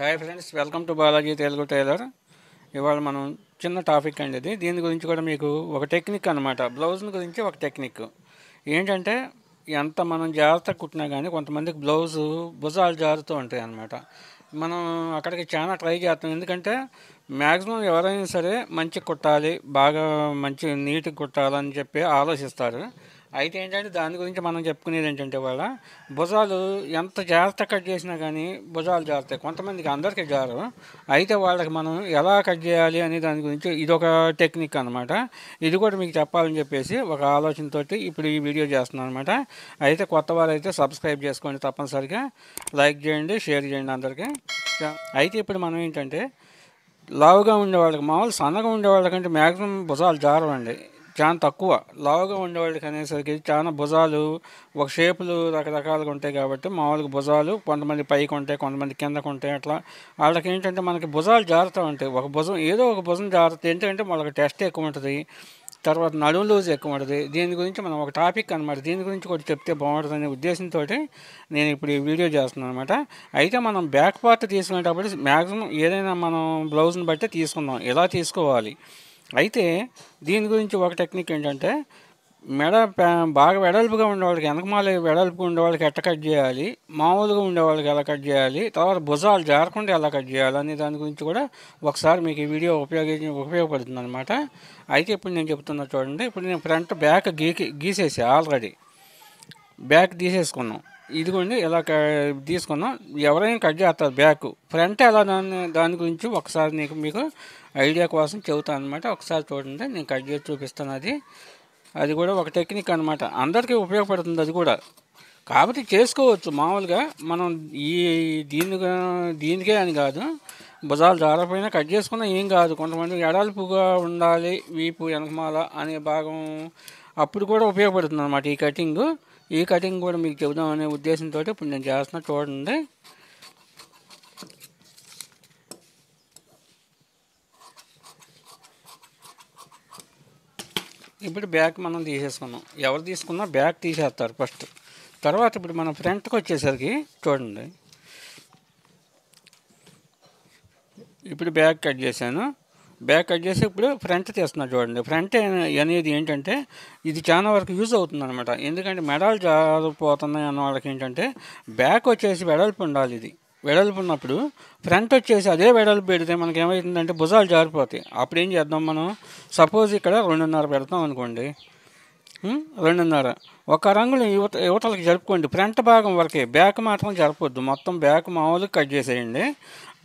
hi friends welcome to Balaji Telugu tailor ఇవాళ మనం చిన్న టాపిక్ అండి ఇది దీని గురించి కూడా మీకు ఒక టెక్నిక్ అనమాట బ్లౌజ్ గురించి ఒక టెక్నిక్ ఏంటంటే ఎంత మనం జాగ్రత్త కుట్టినా కానీ కొంతమందికి బ్లౌజ్ భుజాలు జారుతూ ఉంటాయి అనమాట మనం అక్కడికి చాలా ట్రై చేస్తాం ఎందుకంటే మ్యాక్సిమం ఎవరైనా సరే మంచి కుట్టాలి బాగా మంచి నీట్గా కుట్టాలని చెప్పి ఆలోచిస్తారు అయితే ఏంటంటే దాని గురించి మనం చెప్పుకునేది ఏంటంటే వాళ్ళ భుజాలు ఎంత జాగ్రత్త కట్ చేసినా కానీ భుజాలు జారుతాయి కొంతమందికి అందరికీ జారు అయితే వాళ్ళకి మనం ఎలా కట్ చేయాలి అనే దాని గురించి ఇది ఒక టెక్నిక్ అనమాట ఇది కూడా మీకు చెప్పాలని చెప్పేసి ఒక ఆలోచనతో ఇప్పుడు ఈ వీడియో చేస్తున్నాను అనమాట అయితే కొత్త వారైతే అయితే సబ్స్క్రైబ్ చేసుకోండి తప్పనిసరిగా లైక్ చేయండి షేర్ చేయండి అందరికీ అయితే ఇప్పుడు మనం ఏంటంటే లావుగా ఉండేవాళ్ళకి మామూలు సన్నగా ఉండేవాళ్ళకంటే మ్యాక్సిమం భుజాలు జారవండి చాలా తక్కువ లావుగా ఉండేవాళ్ళకి అనేసరికి చాలా భుజాలు ఒక షేపులు రకరకాలుగా ఉంటాయి కాబట్టి మామూలుగా భుజాలు కొంతమంది పైకి ఉంటాయి కొంతమంది కిందకు ఉంటాయి అట్లా వాళ్ళకి ఏంటంటే మనకి భుజాలు జారుతూ ఉంటాయి ఒక భుజం ఏదో ఒక భుజం జారుతుంది ఏంటంటే వాళ్ళకి టెస్ట్ ఎక్కువ ఉంటుంది తర్వాత నడుము లూజ్ ఎక్కువ ఉంటుంది దీని గురించి మనం ఒక టాపిక్ అనమాట దీని గురించి కూడా చెప్తే బాగుంటుంది అనే ఉద్దేశంతో నేను ఇప్పుడు ఈ వీడియో చేస్తున్నాను అనమాట అయితే మనం బ్యాక్ పార్ట్ తీసుకునేటప్పుడు మ్యాక్సిమం ఏదైనా మనం బ్లౌజ్ని బట్టి తీసుకుందాం ఎలా తీసుకోవాలి అయితే దీని గురించి ఒక టెక్నిక్ ఏంటంటే మెడ బాగా వెడల్పుగా ఉండేవాళ్ళకి వెనకమాల వెడల్పుగా ఉండేవాళ్ళకి ఎట్ట కట్ చేయాలి మామూలుగా ఉండేవాళ్ళకి ఎలా కట్ చేయాలి తర్వాత భుజాలు జారకుండా ఎలా కట్ చేయాలి అనే దాని గురించి కూడా ఒకసారి మీకు ఈ వీడియో ఉపయోగించి ఉపయోగపడుతుంది అనమాట అయితే ఇప్పుడు నేను చెప్తున్నా చూడండి ఇప్పుడు నేను ఫ్రంట్ బ్యాక్ గీకి గీసేసి ఆల్రెడీ బ్యాక్ తీసేసుకున్నాం ఇదిగోండి ఇలా తీసుకున్నాం ఎవరైనా కట్ చేస్తారు బ్యాక్ ఫ్రంట్ ఎలా దాని దాని గురించి ఒకసారి నీకు మీకు ఐడియా కోసం చెబుతాను అనమాట ఒకసారి చూడండి నేను కట్ చేసి చూపిస్తాను అది అది కూడా ఒక టెక్నిక్ అనమాట అందరికీ ఉపయోగపడుతుంది అది కూడా కాబట్టి చేసుకోవచ్చు మామూలుగా మనం ఈ దీని దీనికే అని కాదు భుజాలు జారపోయినా కట్ చేసుకున్నా ఏం కాదు కొంతమంది ఎడాల్పుగా ఉండాలి వీపు వెనకమాల అనే భాగం అప్పుడు కూడా ఉపయోగపడుతుంది అనమాట ఈ కటింగు ఈ కటింగ్ కూడా మీకు చెబుదాం అనే ఉద్దేశంతో ఇప్పుడు నేను చేస్తున్న చూడండి ఇప్పుడు బ్యాక్ మనం తీసేసుకున్నాం ఎవరు తీసుకున్నా బ్యాక్ తీసేస్తారు ఫస్ట్ తర్వాత ఇప్పుడు మనం ఫ్రంట్కి వచ్చేసరికి చూడండి ఇప్పుడు బ్యాగ్ కట్ చేశాను బ్యాక్ కట్ చేసి ఇప్పుడు ఫ్రంట్ తీస్తున్నా చూడండి ఫ్రంట్ అనేది ఏంటంటే ఇది చాలా వరకు యూజ్ అవుతుంది అనమాట ఎందుకంటే మెడలు జారిపోతున్నాయి అన్న వాళ్ళకి ఏంటంటే బ్యాక్ వచ్చేసి వెడల్పు ఉండాలి ఇది వెడల్పు ఉన్నప్పుడు ఫ్రంట్ వచ్చేసి అదే వెడల్పు పెడితే మనకి ఏమవుతుందంటే భుజాలు జారిపోతాయి అప్పుడు ఏం చేద్దాం మనం సపోజ్ ఇక్కడ రెండున్నర పెడతాం అనుకోండి రెండున్నర ఒక రంగులు యువత యువతలకు జరుపుకోండి ఫ్రంట్ భాగం వరకే బ్యాక్ మాత్రం జరపొద్దు మొత్తం బ్యాక్ మామూలుగా కట్ చేసేయండి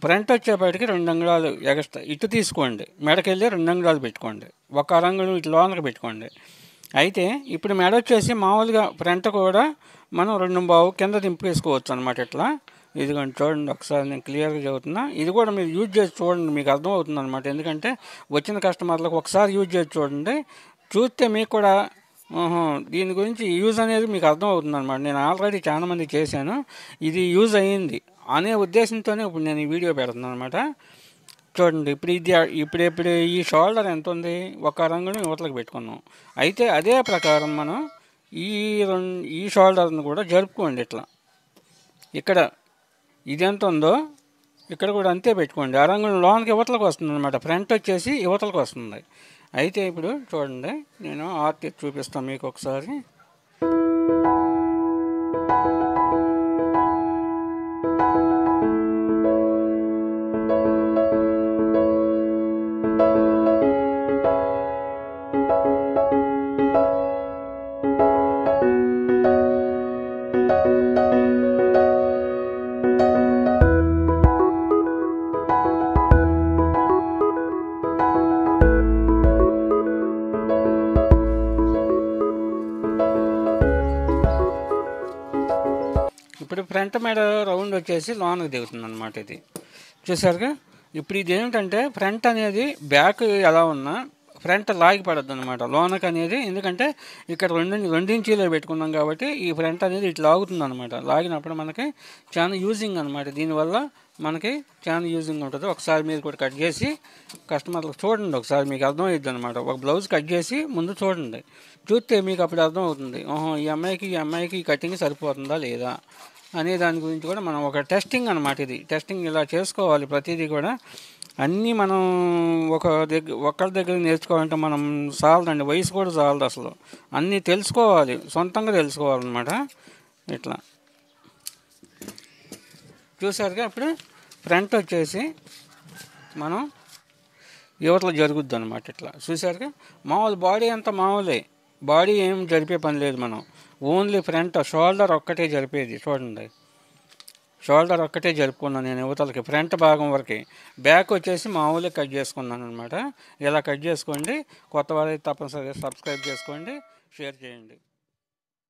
ఫ్రంట్ వచ్చేపటికి రెండు అంగుళాలు ఎగస్ట్రా ఇటు తీసుకోండి మెడకెళ్ళి రెండు అంగుళాలు పెట్టుకోండి ఒక అరంగుళం ఇటు లోనకు పెట్టుకోండి అయితే ఇప్పుడు మెడ వచ్చేసి మామూలుగా ఫ్రంట్ కూడా మనం రెండు బావు కింద దింపేసుకోవచ్చు అనమాట ఇట్లా ఇదిగోండి చూడండి ఒకసారి నేను క్లియర్గా చెబుతున్నా ఇది కూడా మీరు యూజ్ చేసి చూడండి మీకు అర్థమవుతుంది అనమాట ఎందుకంటే వచ్చిన కస్టమర్లకు ఒకసారి యూజ్ చేసి చూడండి చూస్తే మీకు కూడా దీని గురించి యూజ్ అనేది మీకు అర్థమవుతుంది అనమాట నేను ఆల్రెడీ చాలామంది చేశాను ఇది యూజ్ అయ్యింది అనే ఉద్దేశంతోనే ఇప్పుడు నేను ఈ వీడియో పెడుతున్నాను అనమాట చూడండి ఇప్పుడు ఇది ఇప్పుడెప్పుడు ఈ షోల్డర్ ఎంత ఉంది ఒక రంగుని యువతలకు పెట్టుకున్నాం అయితే అదే ప్రకారం మనం ఈ రెండు ఈ షోల్డర్ని కూడా జరుపుకోండి ఇట్లా ఇక్కడ ఇది ఎంత ఉందో ఇక్కడ కూడా అంతే పెట్టుకోండి ఆ రంగుని లోనికి యువతలకు వస్తుంది అనమాట ఫ్రంట్ వచ్చేసి యువతలకు వస్తుంది అయితే ఇప్పుడు చూడండి నేను ఆర్తి చూపిస్తాను మీకు ఒకసారి ఇప్పుడు ఫ్రంట్ మెడ రౌండ్ వచ్చేసి లోన్కి దిగుతుంది అనమాట ఇది చూసారుగా ఇప్పుడు ఇది ఏంటంటే ఫ్రంట్ అనేది బ్యాక్ ఎలా ఉన్నా ఫ్రంట్ లాగి పడద్దు అనమాట లోనకు అనేది ఎందుకంటే ఇక్కడ రెండు రెండించీలో పెట్టుకున్నాం కాబట్టి ఈ ఫ్రంట్ అనేది ఇట్లా లాగుతుంది అనమాట లాగినప్పుడు మనకి చాలా యూజింగ్ అనమాట దీనివల్ల మనకి చాలా యూజింగ్ ఉంటుంది ఒకసారి మీరు కూడా కట్ చేసి కస్టమర్లకు చూడండి ఒకసారి మీకు అర్థమవుతుంది అనమాట ఒక బ్లౌజ్ కట్ చేసి ముందు చూడండి చూస్తే మీకు అప్పుడు అర్థం అవుతుంది ఓహో ఈ అమ్మాయికి ఈ అమ్మాయికి ఈ కటింగ్ సరిపోతుందా లేదా అనే దాని గురించి కూడా మనం ఒక టెస్టింగ్ అనమాట ఇది టెస్టింగ్ ఇలా చేసుకోవాలి ప్రతిదీ కూడా అన్నీ మనం ఒక దగ్గర ఒకరి దగ్గర నేర్చుకోవాలంటే మనం చాలదండి వయసు కూడా చాలదు అసలు అన్నీ తెలుసుకోవాలి సొంతంగా తెలుసుకోవాలన్నమాట ఇట్లా చూసారుగా ఇప్పుడు ఫ్రంట్ వచ్చేసి మనం యువతలో జరుగుద్ది అనమాట ఇట్లా చూసారుగా మామూలు బాడీ అంతా మామూలే బాడీ ఏం జరిపే పని లేదు మనం ఓన్లీ ఫ్రంట్ షోల్డర్ ఒక్కటే జరిపేది చూడండి షోల్డర్ ఒక్కటే జరుపుకున్నాను నేను యువతలకి ఫ్రంట్ భాగం వరకు బ్యాక్ వచ్చేసి మామూలుగా కట్ చేసుకున్నాను అనమాట ఇలా కట్ చేసుకోండి కొత్త వారైతే తప్పనిసరిగా సబ్స్క్రైబ్ చేసుకోండి షేర్ చేయండి